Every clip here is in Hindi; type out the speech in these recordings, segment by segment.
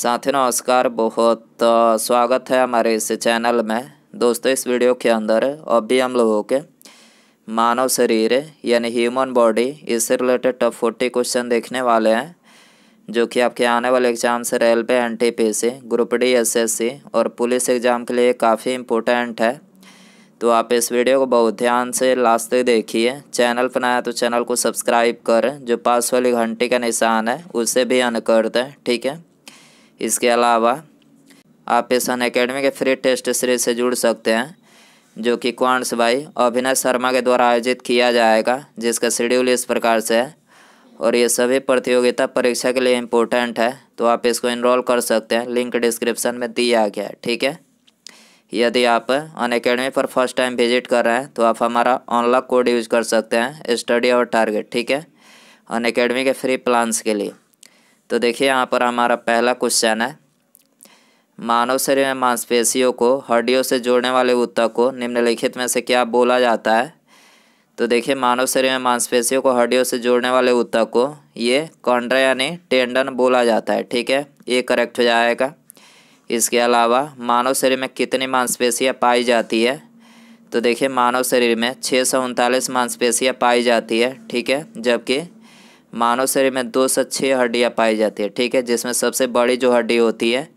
साथियों नमस्कार बहुत स्वागत है हमारे इस चैनल में दोस्तों इस वीडियो के अंदर अभी हम लोगों के मानव शरीर यानी ह्यूमन बॉडी इससे रिलेटेड टॉप फोर्टी क्वेश्चन देखने वाले हैं जो कि आपके आने वाले एग्जाम से railway N T P C group D S S C और पुलिस एग्जाम के लिए काफ़ी इम्पोर्टेंट है तो आप इस वीडियो को बहुत ध्यान से लास्ट तक देखिए चैनल पर आया तो चैनल को सब्सक्राइब करें जो पास वाली घंटी का निशान है उसे भी अन कर दें ठीक है इसके अलावा आप पेशन अकेडमी के फ्री टेस्ट सीरीज से जुड़ सकते हैं जो कि क्वांट्स भाई अभिनय शर्मा के द्वारा आयोजित किया जाएगा जिसका शेड्यूल इस प्रकार से है और ये सभी प्रतियोगिता परीक्षा के लिए इम्पोर्टेंट है तो आप इसको इनरोल कर सकते हैं लिंक डिस्क्रिप्शन में दिया गया है ठीक है यदि आप अन अकेडमी पर फर्स्ट टाइम विजिट कर रहे हैं तो आप हमारा ऑनलाइन कोड यूज कर सकते हैं स्टडी और टारगेट ठीक है अन अकेडमी के फ्री प्लान्स के लिए तो देखिए यहाँ पर हमारा पहला क्वेश्चन है मानव शरीर में मांसपेशियों को हड्डियों से जोड़ने वाले ऊतक को निम्नलिखित में से क्या बोला जाता है तो देखिए मानव शरीर में मांसपेशियों को हड्डियों से जोड़ने वाले ऊतक को ये कॉन्ड्रा यानी टेंडन बोला जाता है ठीक है ये करेक्ट हो जाएगा इसके अलावा मानव शरीर में कितनी मांसपेशियाँ पाई जाती है तो देखिए मानव शरीर में छः सौ उनतालीस मांसपेशियाँ पाई जाती है ठीक है जबकि मानव शरीर में दो से छः हड्डियाँ पाई जाती है ठीक है जिसमें सबसे बड़ी जो हड्डी होती है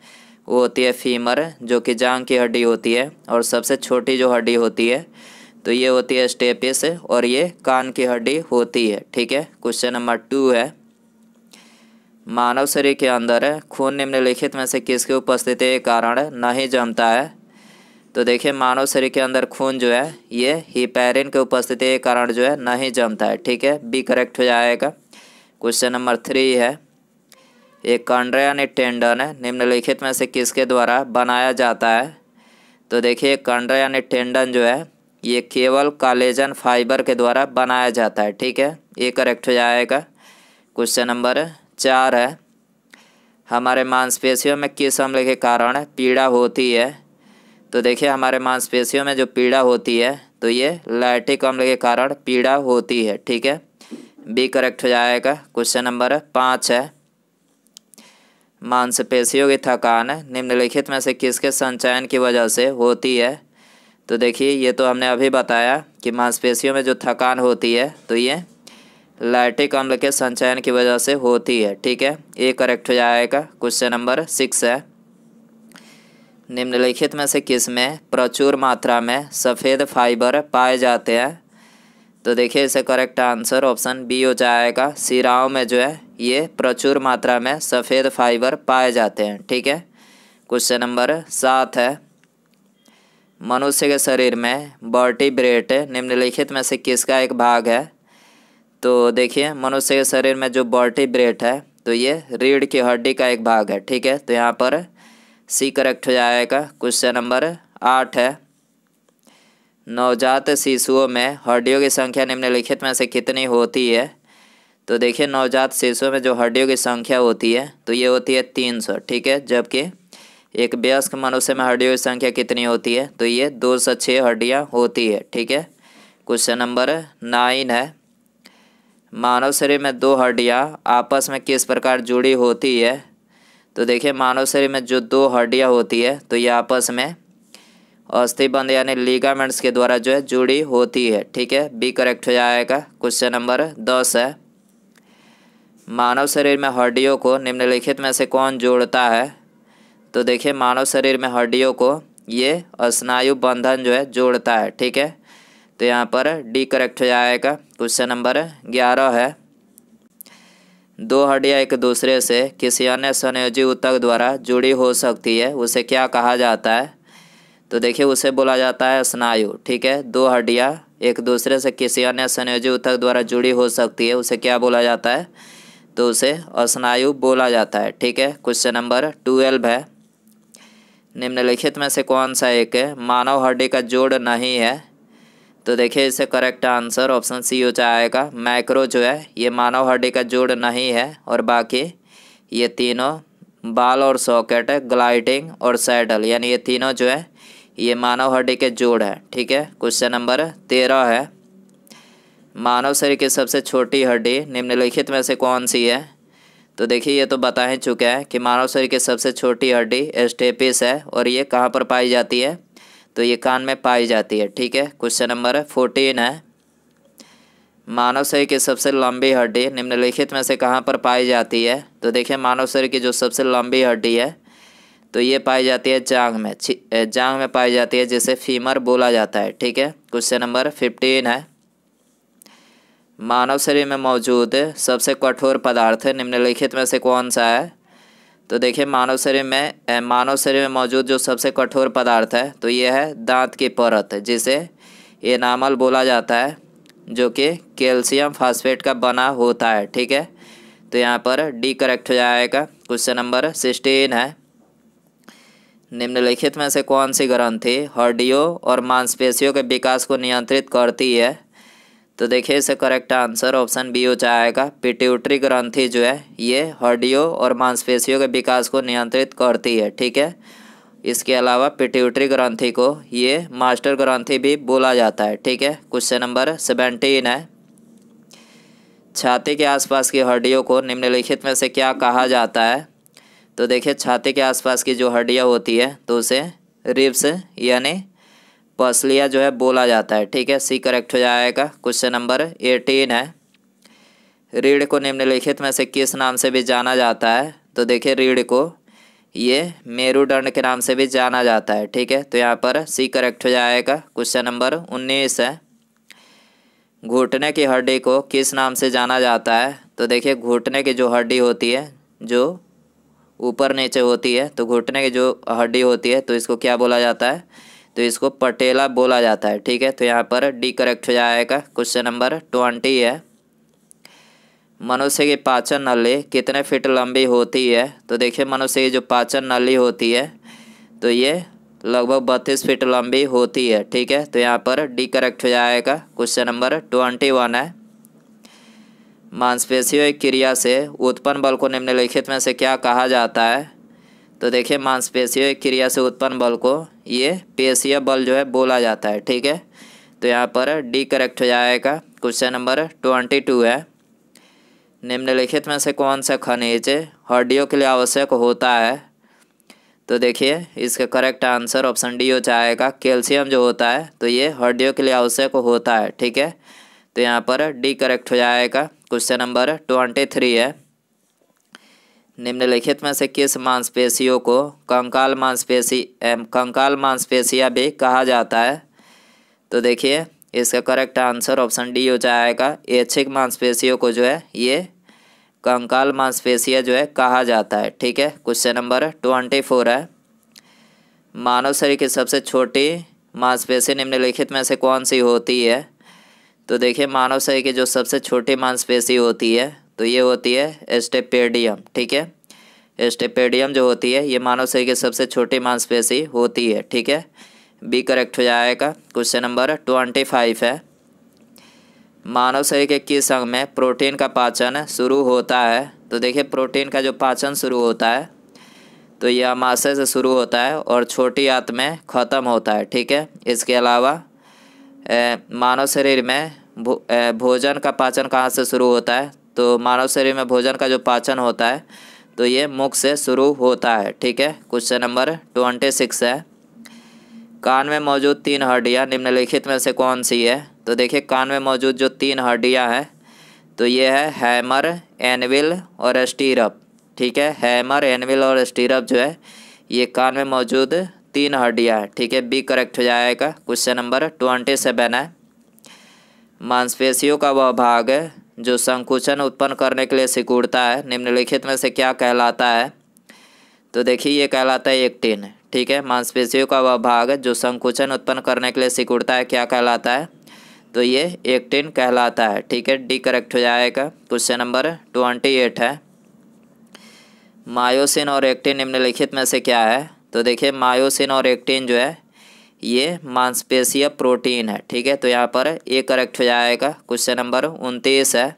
वो होती है फीमर जो कि जांग की हड्डी होती है और सबसे छोटी जो हड्डी होती है तो ये होती है स्टेपिस और ये कान की हड्डी होती है ठीक है क्वेश्चन नंबर टू है मानव शरीर के अंदर खून निम्नलिखित में से किसकी उपस्थिति के कारण नहीं जमता है तो देखिए मानव शरीर के अंदर खून जो है ये हिपैरिन के उपस्थिति के कारण जो है नहीं जमता है ठीक है बी करेक्ट हो जाएगा क्वेश्चन नंबर थ्री है एक कंड्रयन टेंडन निम्नलिखित में से किसके द्वारा बनाया जाता है तो देखिए कंड्रयन टेंडन जो है ये केवल कालेजन फाइबर के द्वारा बनाया जाता है ठीक है ये करेक्ट हो जाएगा क्वेश्चन नंबर चार है हमारे मांसपेशियों में किस हमले के कारण पीड़ा होती है तो देखिए हमारे मांसपेशियों में जो पीड़ा होती है तो ये लाइटिक अम्ल के कारण पीड़ा होती है ठीक है बी करेक्ट हो जाएगा क्वेश्चन नंबर पाँच है मांसपेशियों की थकान निम्नलिखित में से किसके संचयन की वजह से होती है तो देखिए ये तो हमने अभी बताया कि मांसपेशियों में जो थकान होती है तो ये लाइटिक अम्ल के संचयन की वजह से होती है ठीक है ए करेक्ट हो जाएगा क्वेश्चन नंबर सिक्स है निम्नलिखित में से किस में प्रचुर मात्रा में सफ़ेद फाइबर पाए जाते हैं तो देखिए इसे करेक्ट आंसर ऑप्शन बी हो जाएगा सिराओं में जो है ये प्रचुर मात्रा में सफ़ेद फाइबर पाए जाते हैं ठीक है क्वेश्चन नंबर सात है मनुष्य के शरीर में ब्रेट निम्नलिखित में से किसका एक भाग है तो देखिए मनुष्य के शरीर में जो ब्रेट है तो ये रीढ़ की हड्डी का एक भाग है ठीक है तो यहाँ पर सी करेक्ट हो जाएगा क्वेश्चन नंबर आठ है नवजात शिशुओं में हड्डियों की संख्या निम्नलिखित में से कितनी होती है तो देखिए नवजात शिशुओं में जो हड्डियों की संख्या होती है तो ये होती है तीन सौ ठीक है जबकि एक वयस्क मनुष्य में हड्डियों की संख्या कितनी होती है तो ये दो सौ छः हड्डियाँ होती है ठीक है क्वेश्चन नंबर नाइन है मानव शरीर में दो हड्डियाँ आपस में किस प्रकार जुड़ी होती है तो देखिए मानव शरीर में जो दो हड्डियाँ होती है तो ये आपस में अस्थि यानी लीगामेंट्स के द्वारा जो है जुड़ी होती है ठीक है बी करेक्ट हो जाएगा क्वेश्चन नंबर दस है मानव शरीर में हड्डियों को निम्नलिखित में से कौन जोड़ता है तो देखिए मानव शरीर में हड्डियों को ये स्नायु बंधन जो है जोड़ता है ठीक है तो यहाँ पर डी करेक्ट हो जाएगा क्वेश्चन नंबर ग्यारह है दो हड्डियाँ एक दूसरे से किसी अन्य संयोजी उत्तक द्वारा जुड़ी हो सकती है उसे क्या कहा जाता है तो देखिए उसे बोला जाता है स्नायु ठीक है दो हड्डियाँ एक दूसरे से किसी अन्य संयोजी ऊतक द्वारा जुड़ी हो सकती है उसे क्या बोला जाता है तो उसे स्नायु बोला जाता है ठीक है क्वेश्चन नंबर ट्वेल्व है निम्नलिखित में से कौन सा एक है मानव हड्डी का जोड़ नहीं है तो देखिए इसे करेक्ट आंसर ऑप्शन सी हो जाएगा मैक्रो जो है ये मानव हड्डी का जोड़ नहीं है और बाकी ये तीनों बाल और सॉकेट ग्लाइडिंग और सैडल यानी ये तीनों जो है ये मानव हड्डी के जोड़ है ठीक है क्वेश्चन नंबर तेरह है मानव शरीर की सबसे छोटी हड्डी निम्नलिखित में से कौन सी है तो देखिए ये तो बता ही चुके हैं कि मानव शरीर की सबसे छोटी हड्डी एस्टेपिस है और ये कहाँ पर पाई जाती है तो ये कान में पाई जाती है ठीक है क्वेश्चन नंबर फोर्टीन है मानव शरीर की सबसे लंबी हड्डी निम्नलिखित में से कहाँ पर पाई जाती है तो देखिए मानव शरीर की जो सबसे लंबी हड्डी है तो ये पाई जाती है जांग में जांग में पाई जाती है जिसे फीमर बोला जाता है ठीक है क्वेश्चन नंबर फिफ्टीन है मानव शरीर में मौजूद सबसे कठोर पदार्थ निम्नलिखित में से कौन सा है तो देखिए मानव शरीर में मानव शरीर में मौजूद जो सबसे कठोर पदार्थ है तो ये है दांत की परत जिसे एनामल बोला जाता है जो कि कैल्शियम फास्फेट का बना होता है ठीक है तो यहाँ पर डी करेक्ट हो जाएगा क्वेश्चन नंबर सिक्सटीन है निम्नलिखित में से कौन सी ग्रंथि हड्डियों और मांसपेशियों के विकास को नियंत्रित करती है तो देखिए इसे करेक्ट आंसर ऑप्शन बी हो जाएगा पिट्यूटरी ग्रंथि जो है ये हड्डियों और मांसपेशियों के विकास को नियंत्रित करती है ठीक है इसके अलावा पिट्यूटरी ग्रंथि को ये मास्टर ग्रंथि भी बोला जाता है ठीक है क्वेश्चन नंबर सेवेंटीन है छाती के आसपास की हड्डियों को निम्नलिखित में से क्या कहा जाता है तो देखिए छाती के आसपास की जो हड्डियाँ होती है तो उसे रिब्स यानी पसलिया जो है बोला जाता है ठीक है सी करेक्ट हो जाएगा क्वेश्चन नंबर एटीन है रीढ़ को निम्नलिखित में से किस नाम से भी जाना जाता है तो देखिए रीढ़ को ये मेरुदंड के नाम से भी जाना जाता है ठीक है तो यहाँ पर सी करेक्ट हो जाएगा क्वेश्चन नंबर उन्नीस है घुटने की हड्डी को किस नाम से जाना जाता है तो देखिए घुटने की जो हड्डी होती है जो ऊपर नीचे होती है तो घुटने की जो हड्डी होती है तो इसको क्या बोला जाता है तो इसको पटेला बोला जाता है ठीक है तो यहाँ पर डी करेक्ट हो जाएगा क्वेश्चन नंबर ट्वेंटी है मनुष्य की पाचन नली कितने फीट लंबी होती है तो देखिए मनुष्य की जो पाचन नली होती है तो ये लगभग बत्तीस फीट लंबी होती है ठीक है तो यहाँ पर डी करेक्ट हो जाएगा क्वेश्चन नंबर ट्वेंटी वन है की क्रिया से उत्पन्न बल को निम्नलिखित में से क्या कहा जाता है तो देखिए की क्रिया से उत्पन्न बल को ये पेशीय बल जो है बोला जाता है ठीक है तो यहाँ पर डी करेक्ट हो जाएगा क्वेश्चन नंबर ट्वेंटी टू है निम्नलिखित में से कौन सा खनिज हड्डियों के लिए आवश्यक होता है तो देखिए इसका करेक्ट आंसर ऑप्शन डी हो जाएगा कैल्शियम जो होता है तो ये हड्डियों के लिए आवश्यक होता है ठीक है तो यहाँ पर डी करेक्ट हो जाएगा क्वेश्चन नंबर ट्वेंटी थ्री है निम्नलिखित में से किस मांसपेशियों को कंकाल मांसपेशी कंकाल मांसपेशिया भी कहा जाता है तो देखिए इसका करेक्ट आंसर ऑप्शन डी हो जाएगा ऐच्छिक मांसपेशियों को जो है ये कंकाल मांसपेशिया जो है कहा जाता है ठीक है क्वेश्चन नंबर ट्वेंटी फोर है मानव शरीर की सबसे छोटी मांसपेशी निम्नलिखित में से कौन सी होती है तो देखिए मानव शरीर की जो सबसे छोटी मांसपेशी होती है तो ये होती है एस्टेपेडियम ठीक है एस्टेपेडियम जो होती है ये मानव शरीर की सबसे छोटी मांसपेशी होती है ठीक है बी करेक्ट हो जाएगा क्वेश्चन नंबर ट्वेंटी फाइव है मानव शरीर के किस अंग में प्रोटीन का पाचन शुरू होता है तो देखिए प्रोटीन का जो पाचन शुरू होता है तो यह आमाशय से शुरू होता है और छोटी आंत में ख़त्म होता है ठीक है इसके अलावा मानव शरीर में भो, भोजन का पाचन कहाँ से शुरू होता है तो मानव शरीर में भोजन का जो पाचन होता है तो ये मुख से शुरू होता है ठीक है क्वेश्चन नंबर ट्वेंटी सिक्स है कान में मौजूद तीन हड्डियाँ निम्नलिखित में से कौन सी है तो देखिए कान में मौजूद जो तीन हड्डियाँ हैं तो ये है हैमर एनविल और स्टीरप ठीक है हैमर एनविल और स्टीरप जो है ये कान में मौजूद तीन हड्डियाँ ठीक है बी करेक्ट हो जाएगा क्वेश्चन नंबर ट्वेंटी सेवन है मांसपेशियों का वह भाग है जो संकुचन उत्पन्न करने के लिए सिकुड़ता है निम्नलिखित में से क्या कहलाता है तो देखिए ये कहलाता है एक्टिन ठीक है मांसपेशियों का वह भाग जो संकुचन उत्पन्न करने के लिए सिकुड़ता है क्या कहलाता है तो ये एक्टिन कहलाता है ठीक है डी करेक्ट हो जाएगा क्वेश्चन नंबर ट्वेंटी एट है मायोसिन और एक्टिन निम्नलिखित में से क्या है तो देखिए मायोसिन और एक्टिन जो है ये मांसपेशीय प्रोटीन है ठीक है तो यहाँ पर ए करेक्ट हो जाएगा क्वेश्चन नंबर उनतीस है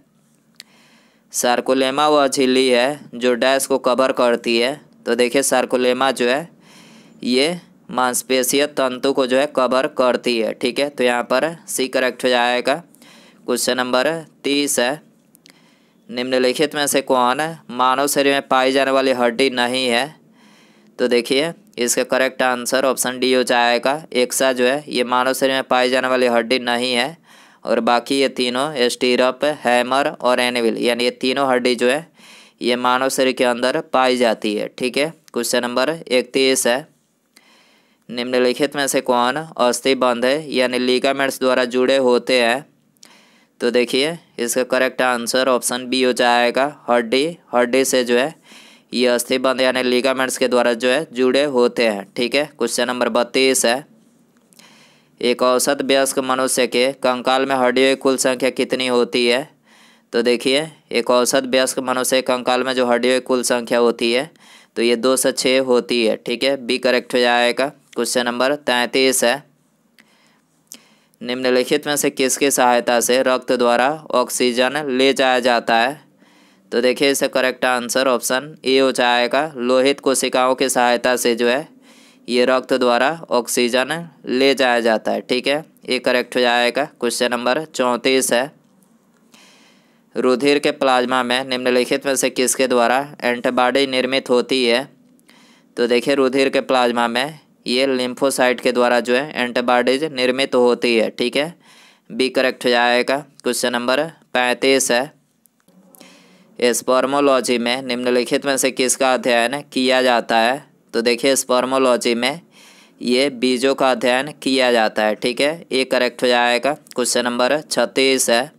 सार्कोलेमा वह झिल्ली है जो डैश को कवर करती है तो देखिए सार्कोलेमा जो है ये मांसपेशीय तंतु को जो है कवर करती है ठीक है तो यहाँ पर सी करेक्ट हो जाएगा क्वेश्चन नंबर तीस है निम्नलिखित में से कौन है मानव शरीर में पाई जाने वाली हड्डी नहीं है तो देखिए इसका करेक्ट आंसर ऑप्शन डी हो जाएगा एक्सा जो है ये मानव शरीर में पाई जाने वाली हड्डी नहीं है और बाकी ये तीनों स्टीरप हैमर और एनिविल यानी ये तीनों हड्डी जो है ये मानव शरीर के अंदर पाई जाती है ठीक है क्वेश्चन नंबर इकतीस है निम्नलिखित में से कौन अस्थि बंध है यानी लीगामेंट्स द्वारा जुड़े होते हैं तो देखिए इसका करेक्ट आंसर ऑप्शन बी हो जाएगा हड्डी हड्डी से जो है ये अस्थि यानी लिगामेंट्स के द्वारा जो है जुड़े होते हैं ठीक है क्वेश्चन नंबर बत्तीस है एक औसत व्यस्क मनुष्य के कंकाल में हड्डियों की कुल संख्या कितनी होती है तो देखिए एक औसत व्यस्क मनुष्य कंकाल में जो हड्डियों की कुल संख्या होती है तो ये दो सौ छः होती है ठीक है बी करेक्ट हो जाएगा क्वेश्चन नंबर तैंतीस है निम्नलिखित में से किसकी सहायता से रक्त द्वारा ऑक्सीजन ले जाया जाता है तो देखिए इसका करेक्ट आंसर ऑप्शन ए हो जाएगा लोहित कोशिकाओं की सहायता से जो है ये रक्त द्वारा ऑक्सीजन ले जाया जाता है ठीक है ये करेक्ट हो जाएगा क्वेश्चन नंबर चौंतीस है रुधिर के प्लाज्मा में निम्नलिखित में से किसके द्वारा एंटीबॉडी निर्मित होती है तो देखिए रुधिर के प्लाज्मा में ये लिम्फोसाइट के द्वारा जो है एंटीबॉडीज निर्मित होती है ठीक है बी करेक्ट हो जाएगा क्वेश्चन नंबर पैंतीस है स्पर्मोलॉजी में निम्नलिखित में से किसका अध्ययन किया जाता है तो देखिए स्पर्मोलॉजी में ये बीजों का अध्ययन किया जाता है ठीक है ये करेक्ट हो जाएगा क्वेश्चन नंबर छत्तीस है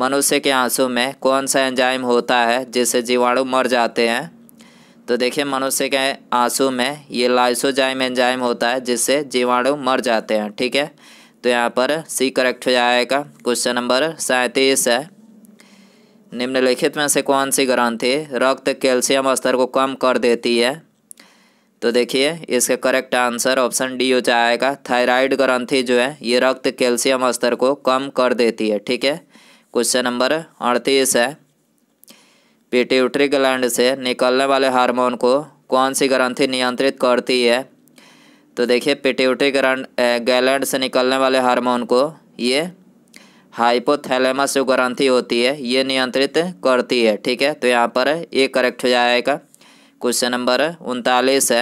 मनुष्य के आंसू में कौन सा एंजाइम होता है जिससे जीवाणु मर जाते हैं तो देखिए मनुष्य के आंसू में ये लाइसोजाइम एंजाइम होता है जिससे जीवाणु मर जाते हैं ठीक है तो यहाँ पर सी करेक्ट हो जाएगा क्वेश्चन नंबर सैंतीस है निम्नलिखित में से कौन सी ग्रंथि रक्त कैल्शियम स्तर को कम कर देती है तो देखिए इसका करेक्ट आंसर ऑप्शन डी हो जाएगा थायराइड ग्रंथि जो है ये रक्त कैल्शियम स्तर को कम कर देती है ठीक है क्वेश्चन नंबर अड़तीस है पिट्यूटरी ग्लैंड से निकलने वाले हार्मोन को कौन सी ग्रंथि नियंत्रित करती है तो देखिए पिट्यूटरी ग्रंड गैलैंड से निकलने वाले हार्मोन को ये हाइपोथैलेमस जो ग्रंथि होती है ये नियंत्रित करती है ठीक है तो यहाँ पर ये करेक्ट हो जाएगा क्वेश्चन नंबर उनतालीस है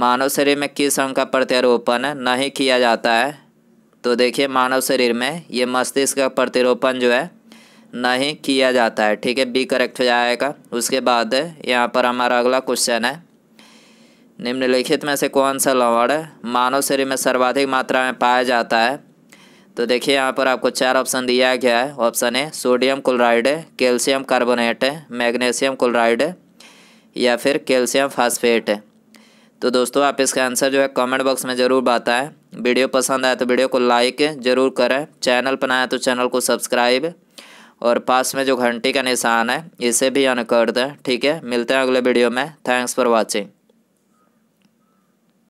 मानव शरीर में किस अंग का प्रत्यारोपण नहीं किया जाता है तो देखिए मानव शरीर में ये मस्तिष्क का प्रतिरोपण जो है नहीं किया जाता है ठीक है बी करेक्ट हो जाएगा उसके बाद यहाँ पर हमारा अगला क्वेश्चन है निम्नलिखित में से कौन सा लवण मानव शरीर में सर्वाधिक मात्रा में पाया जाता है तो देखिए यहाँ पर आपको चार ऑप्शन दिया गया है ऑप्शन है सोडियम क्लोराइड है कैल्शियम कार्बोनेट है मैग्नीशियम क्लोराइड या फिर कैल्शियम फास्फेट है तो दोस्तों आप इसका आंसर जो है कमेंट बॉक्स में ज़रूर बताएं वीडियो पसंद आए तो वीडियो को लाइक ज़रूर करें चैनल पर आए तो चैनल को सब्सक्राइब और पास में जो घंटी का निशान है इसे भी अन कर दें ठीक है मिलते हैं अगले वीडियो में थैंक्स फॉर वॉचिंग